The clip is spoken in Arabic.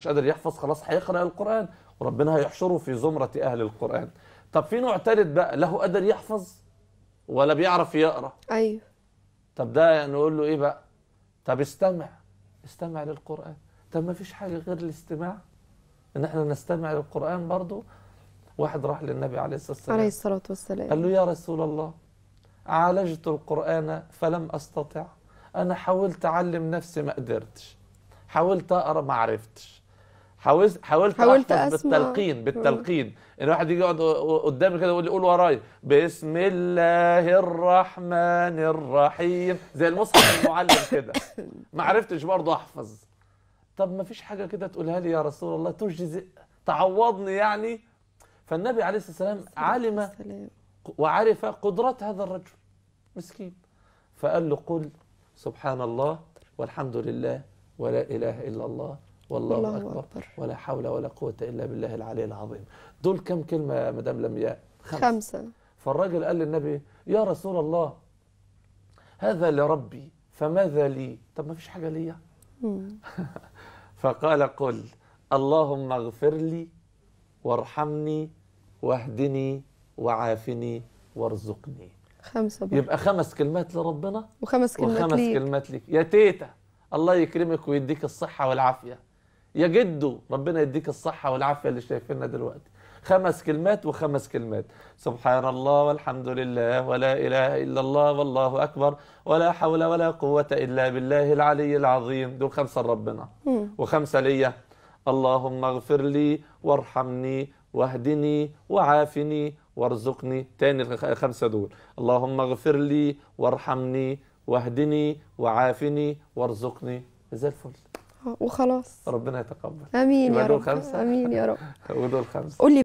مش قادر يحفظ خلاص هيقرأ القرآن وربنا هيحشره في زمرة أهل القرآن طب في نوع تالت بقى له قادر يحفظ ولا بيعرف يقرأ أيوه طب ده نقول له إيه بقى طب استمع استمع للقرآن طب ما فيش حاجة غير الاستماع إن إحنا نستمع للقرآن برضو واحد راح للنبي عليه الصلاة والسلام عليه الصلاة والسلام قال له يا رسول الله عالجت القرآن فلم أستطع أنا حاولت أعلم نفسي ما قدرتش حاولت أقرأ ما عرفتش حاولت حاولت, حاولت بالتلقين بالتلقين ان واحد يجي يقعد قدامي كده يقول لي ورايا بسم الله الرحمن الرحيم زي المصحف المعلم كده ما عرفتش برضه احفظ طب ما فيش حاجه كده تقولها لي يا رسول الله تجزئ تعوضني يعني فالنبي عليه الصلاه والسلام علم وعرف قدرات هذا الرجل مسكين فقال له قل سبحان الله والحمد لله ولا اله الا الله والله, والله أكبر, أكبر ولا حول ولا قوة إلا بالله العلي العظيم دول كم كلمة يا مدام لمياء خمسة, خمسة. فالراجل قال للنبي يا رسول الله هذا لربي فماذا لي طب ما فيش حاجة ليا فقال قل اللهم اغفر لي وارحمني واهدني وعافني وارزقني خمسة بقى. يبقى خمس كلمات لربنا وخمس كلمات وخمس ليك. كلمات ليك يا تيتا الله يكرمك ويديك الصحة والعافية يا جدو ربنا يديك الصحة والعافية اللي شايفيننا دلوقتي خمس كلمات وخمس كلمات سبحان الله والحمد لله ولا إله إلا الله والله أكبر ولا حول ولا قوة إلا بالله العلي العظيم دول خمسة لربنا وخمسة ليا اللهم اغفر لي وارحمني واهدني وعافني وارزقني تاني الخمسة دول اللهم اغفر لي وارحمني واهدني وعافني وارزقني زي الفل وخلاص ربنا يتقبل امين يا رب امين يا رب ودول خمسه قول لي